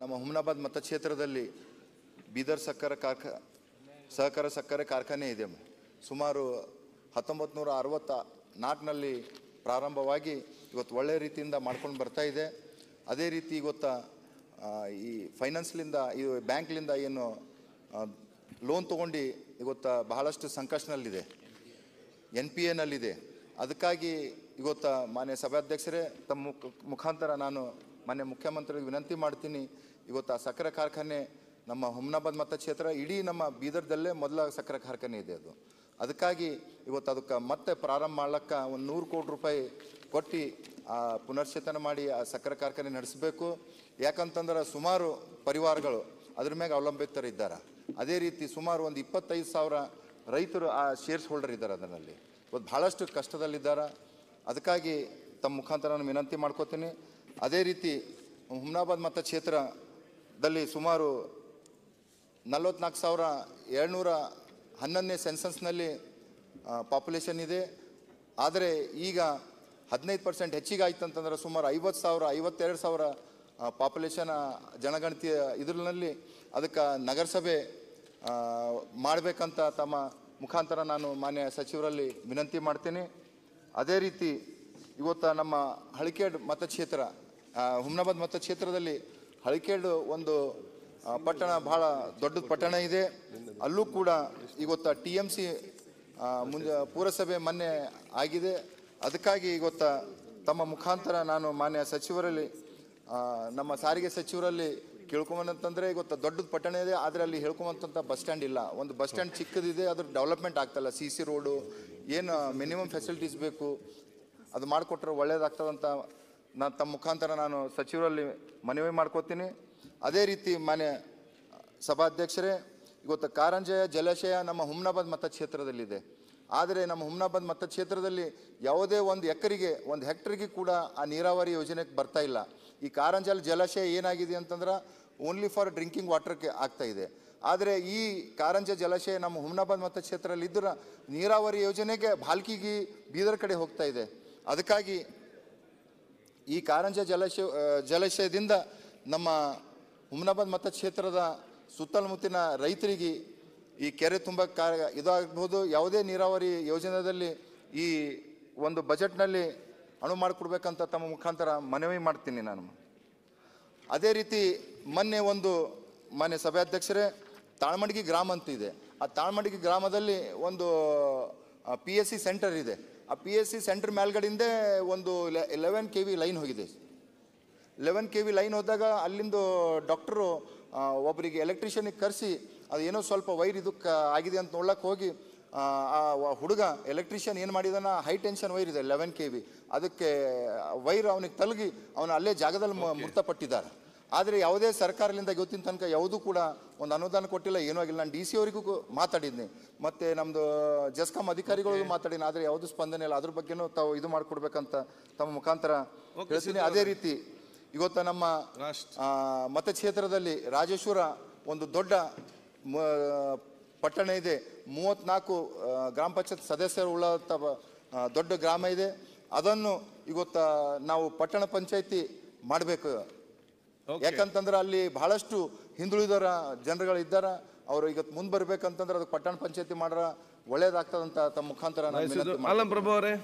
ನಮ್ಮ ಹುಮ್ನಾಬಾದ್ ಮತಕ್ಷೇತ್ರದಲ್ಲಿ ಬೀದರ್ ಸಕ್ಕರೆ ಕಾರ್ಖ ಸಹಕಾರ ಸಕ್ಕರೆ ಕಾರ್ಖಾನೆ ಇದೆ ಸುಮಾರು ಹತ್ತೊಂಬತ್ತು ನೂರ ಅರವತ್ತ ಪ್ರಾರಂಭವಾಗಿ ಇವತ್ತು ಒಳ್ಳೆಯ ರೀತಿಯಿಂದ ಮಾಡ್ಕೊಂಡು ಬರ್ತಾ ಇದೆ ಅದೇ ರೀತಿ ಇವತ್ತು ಈ ಫೈನಾನ್ಸ್ಲಿಂದ ಈ ಬ್ಯಾಂಕ್ಲಿಂದ ಏನು ಲೋನ್ ತೊಗೊಂಡು ಇವತ್ತು ಬಹಳಷ್ಟು ಸಂಕಷ್ಟನಲ್ಲಿದೆ ಎನ್ ಪಿ ಎನಲ್ಲಿದೆ ಅದಕ್ಕಾಗಿ ಇವತ್ತು ಮಾನ್ಯ ಸಭಾಧ್ಯಕ್ಷರೇ ತಮ್ಮ ಮುಖ ಮುಖಾಂತರ ನಾನು ಮಾನ್ಯ ಮುಖ್ಯಮಂತ್ರಿಗೆ ವಿನಂತಿ ಮಾಡ್ತೀನಿ ಇವತ್ತು ಆ ಸಕ್ಕರೆ ಕಾರ್ಖಾನೆ ನಮ್ಮ ಹುಮ್ನಾಬಾದ್ ಕ್ಷೇತ್ರ ಇಡೀ ನಮ್ಮ ಬೀದರ್ದಲ್ಲೇ ಮೊದಲ ಸಕ್ಕರೆ ಕಾರ್ಖಾನೆ ಇದೆ ಅದು ಅದಕ್ಕಾಗಿ ಇವತ್ತು ಅದಕ್ಕೆ ಮತ್ತೆ ಪ್ರಾರಂಭ ಮಾಡ್ಲಿಕ್ಕೆ ಒಂದು ನೂರು ಕೋಟಿ ರೂಪಾಯಿ ಕೊಟ್ಟು ಪುನಶ್ಚೇತನ ಮಾಡಿ ಆ ಸಕ್ಕರೆ ಕಾರ್ಖಾನೆ ನಡೆಸಬೇಕು ಯಾಕಂತಂದ್ರೆ ಸುಮಾರು ಪರಿವಾರಗಳು ಅದ್ರ ಮ್ಯಾಗ ಅವಲಂಬಿತರಿದ್ದಾರೆ ಅದೇ ರೀತಿ ಸುಮಾರು ಒಂದು ಇಪ್ಪತ್ತೈದು ಸಾವಿರ ರೈತರು ಆ ಶೇರ್ಸ್ ಹೋಲ್ಡರ್ ಇದ್ದಾರೆ ಅದರಲ್ಲಿ ಇವತ್ತು ಭಾಳಷ್ಟು ಕಷ್ಟದಲ್ಲಿದ್ದಾರೆ ಅದಕ್ಕಾಗಿ ತಮ್ಮ ಮುಖಾಂತರ ನಾನು ವಿನಂತಿ ಮಾಡ್ಕೋತೀನಿ ಅದೇ ರೀತಿ ಹುಮ್ನಾಬಾದ್ ಮತಕ್ಷೇತ್ರದಲ್ಲಿ ಸುಮಾರು ನಲವತ್ನಾಲ್ಕು ಸಾವಿರ ಏಳ್ನೂರ ಹನ್ನೊಂದನೇ ಸೆನ್ಸಸ್ನಲ್ಲಿ ಪಾಪ್ಯುಲೇಷನ್ ಇದೆ ಆದರೆ ಈಗ ಹದಿನೈದು ಪರ್ಸೆಂಟ್ ಹೆಚ್ಚಿಗೆ ಆಯ್ತು ಅಂತಂದ್ರೆ ಸುಮಾರು ಐವತ್ತು ಸಾವಿರ ಐವತ್ತೆರಡು ಸಾವಿರ ಪಾಪ್ಯುಲೇಷನ್ ಜನಗಣತಿಯ ಇದರಲ್ಲಿ ಅದಕ್ಕೆ ನಗರಸಭೆ ಮಾಡಬೇಕಂತ ತಮ್ಮ ಮುಖಾಂತರ ನಾನು ಮಾನ್ಯ ಸಚಿವರಲ್ಲಿ ವಿನಂತಿ ಮಾಡ್ತೀನಿ ಅದೇ ರೀತಿ ಇವತ್ತು ನಮ್ಮ ಹಳಿಕೇಡ್ ಮತಕ್ಷೇತ್ರ ಹುಮ್ನಾಬಾದ್ ಕ್ಷೇತ್ರದಲ್ಲಿ ಹಳಿಕೇಡು ಒಂದು ಪಟ್ಟಣ ಬಹಳ ದೊಡ್ಡ ಪಟ್ಟಣ ಇದೆ ಅಲ್ಲೂ ಕೂಡ ಇವತ್ತ ಟಿ ಎಮ್ ಸಿ ಮುಂಜ ಪುರಸಭೆ ಮೊನ್ನೆ ಆಗಿದೆ ಅದಕ್ಕಾಗಿ ಇವತ್ತ ತಮ್ಮ ಮುಖಾಂತರ ನಾನು ಮಾನ್ಯ ಸಚಿವರಲ್ಲಿ ನಮ್ಮ ಸಾರಿಗೆ ಸಚಿವರಲ್ಲಿ ಕೇಳ್ಕೊಂಬಂತಂದರೆ ಇವತ್ತು ದೊಡ್ಡ ಪಟ್ಟಣ ಇದೆ ಆದರೆ ಅಲ್ಲಿ ಹೇಳ್ಕೊಂಬಂತಂಥ ಬಸ್ ಸ್ಟ್ಯಾಂಡ್ ಇಲ್ಲ ಒಂದು ಬಸ್ ಸ್ಟ್ಯಾಂಡ್ ಚಿಕ್ಕದಿದೆ ಅದ್ರ ಡೆವಲಪ್ಮೆಂಟ್ ಆಗ್ತಲ್ಲ ಸಿ ಸಿ ರೋಡು ಏನು ಮಿನಿಮಮ್ ಫೆಸಿಲಿಟೀಸ್ ಬೇಕು ಅದು ಮಾಡಿಕೊಟ್ರೆ ಒಳ್ಳೆಯದಾಗ್ತದಂಥ ನಾನು ತಮ್ಮ ಮುಖಾಂತರ ನಾನು ಸಚಿವರಲ್ಲಿ ಮನವಿ ಮಾಡ್ಕೋತೀನಿ ಅದೇ ರೀತಿ ಮಾನ್ಯ ಸಭಾಧ್ಯಕ್ಷರೇ ಇವತ್ತು ಕಾರಂಜಯ ಜಲಾಶಯ ನಮ್ಮ ಹುಮ್ನಾಬಾದ್ ಮತಕ್ಷೇತ್ರದಲ್ಲಿದೆ ಆದರೆ ನಮ್ಮ ಹುಮ್ನಾಬಾದ್ ಮತಕ್ಷೇತ್ರದಲ್ಲಿ ಯಾವುದೇ ಒಂದು ಎಕರೆಗೆ ಒಂದು ಹೆಕ್ಟ್ರಿಗೆ ಕೂಡ ಆ ನೀರಾವರಿ ಯೋಜನೆಗೆ ಬರ್ತಾ ಇಲ್ಲ ಈ ಕಾರಂಜಲ್ ಜಲಾಶಯ ಏನಾಗಿದೆ ಅಂತಂದ್ರೆ ಓನ್ಲಿ ಫಾರ್ ಡ್ರಿಂಕಿಂಗ್ ವಾಟರ್ಗೆ ಆಗ್ತಾ ಇದೆ ಆದರೆ ಈ ಕಾರಂಜ ಜಲಾಶಯ ನಮ್ಮ ಹುಮ್ನಾಬಾದ್ ಮತಕ್ಷೇತ್ರದಲ್ಲಿ ಇದ್ರೆ ನೀರಾವರಿ ಯೋಜನೆಗೆ ಭಾಲ್ಕಿಗಿ ಬೀದರ್ ಕಡೆ ಹೋಗ್ತಾ ಇದೆ ಅದಕ್ಕಾಗಿ ಈ ಕಾರಂಜ ಜಲಾಶಯ ಜಲಾಶಯದಿಂದ ನಮ್ಮ ಹುಮ್ನಾಬಾದ್ ಮತಕ್ಷೇತ್ರದ ಸುತ್ತಮುತ್ತಿನ ರೈತರಿಗೆ ಈ ಕೆರೆ ತುಂಬ ಕಾರ ಇದಾಗ್ಬೋದು ಯಾವುದೇ ನೀರಾವರಿ ಯೋಜನೆಯಲ್ಲಿ ಈ ಒಂದು ಬಜೆಟ್ನಲ್ಲಿ ಅಣು ಮಾಡಿಕೊಡ್ಬೇಕಂತ ತಮ್ಮ ಮುಖಾಂತರ ಮನವಿ ಮಾಡ್ತೀನಿ ನಾನು ಅದೇ ರೀತಿ ಮೊನ್ನೆ ಒಂದು ಮಾನ್ಯ ಸಭಾಧ್ಯಕ್ಷರೇ ತಾಳ್ಮಡಿಗೆ ಗ್ರಾಮ ಅಂತ ಇದೆ ಆ ತಾಳ್ಮಡಿಗೆ ಗ್ರಾಮದಲ್ಲಿ ಒಂದು ಪಿ ಎಸ್ ಸಿ ಸೆಂಟರ್ ಇದೆ ಆ ಪಿ ಎಸ್ ಸಿ ಸೆಂಟ್ರ್ ಮೇಲ್ಗಡೆಯಿಂದೇ ಒಂದು ಲೆವೆನ್ ಕೆ ವಿ ಲೈನ್ ಹೋಗಿದೆ ಲೆವೆನ್ ಕೆ ವಿ ಲೈನ್ ಹೋದಾಗ ಅಲ್ಲಿಂದು ಡಾಕ್ಟ್ರು ಒಬ್ಬರಿಗೆ ಎಲೆಕ್ಟ್ರಿಷಿಯನಿಗೆ ಕರೆಸಿ ಏನೋ ಸ್ವಲ್ಪ ವೈರ್ ಇದಕ್ಕೆ ಆಗಿದೆ ಅಂತ ನೋಡ್ಲಕ್ಕೆ ಹೋಗಿ ಆ ಹುಡುಗ ಎಲೆಕ್ಟ್ರಿಷಿಯನ್ ಏನು ಮಾಡಿದಾನ ಹೈ ಟೆನ್ಷನ್ ವೈರ್ ಇದೆ ಲೆವೆನ್ ಕೆ ವಿ ಅದಕ್ಕೆ ವೈರ್ ಅವನಿಗೆ ತಲುಗಿ ಅವನು ಅಲ್ಲೇ ಜಾಗದಲ್ಲಿ ಮೃತಪಟ್ಟಿದ್ದಾರೆ ಆದರೆ ಯಾವುದೇ ಸರ್ಕಾರದಿಂದ ಇವತ್ತಿನ ತನಕ ಯಾವುದೂ ಕೂಡ ಒಂದು ಅನುದಾನ ಕೊಟ್ಟಿಲ್ಲ ಏನೂ ಆಗಿಲ್ಲ ನಾನು ಡಿ ಸಿ ಅವರಿಗೂ ಮಾತಾಡಿದ್ನಿ ಮತ್ತು ನಮ್ಮದು ಜಸ್ಕಾಂ ಅಧಿಕಾರಿಗಳಿಗೂ ಮಾತಾಡಿನಿ ಆದರೆ ಯಾವುದು ಸ್ಪಂದನೆ ಇಲ್ಲ ಅದ್ರ ಬಗ್ಗೆನೂ ತಾವು ಇದು ಮಾಡಿಕೊಡ್ಬೇಕಂತ ತಮ್ಮ ಮುಖಾಂತರ ಹೇಳ್ತೀನಿ ಅದೇ ರೀತಿ ಇವತ್ತು ನಮ್ಮ ಮತಕ್ಷೇತ್ರದಲ್ಲಿ ರಾಜೇಶ್ವರ ಒಂದು ದೊಡ್ಡ ಪಟ್ಟಣ ಇದೆ ಮೂವತ್ತ್ನಾಲ್ಕು ಗ್ರಾಮ ಪಂಚಾಯತ್ ಸದಸ್ಯರು ಉಳ್ಳಂಥ ದೊಡ್ಡ ಗ್ರಾಮ ಇದೆ ಅದನ್ನು ಇವತ್ತು ನಾವು ಪಟ್ಟಣ ಪಂಚಾಯತಿ ಮಾಡಬೇಕು ಯಾಕಂತಂದ್ರೆ ಅಲ್ಲಿ ಬಹಳಷ್ಟು ಹಿಂದುಳಿದರ ಜನರುಗಳು ಇದ್ದಾರ ಅವರು ಈಗ ಮುಂದೆ ಬರ್ಬೇಕಂತಂದ್ರೆ ಅದಕ್ಕೆ ಪಟ್ಟಣ ಪಂಚಾಯತಿ ಮಾಡ್ರ ಒಳ್ಳೇದಾಗ್ತದಂತ ತಮ್ಮ ಮುಖಾಂತರ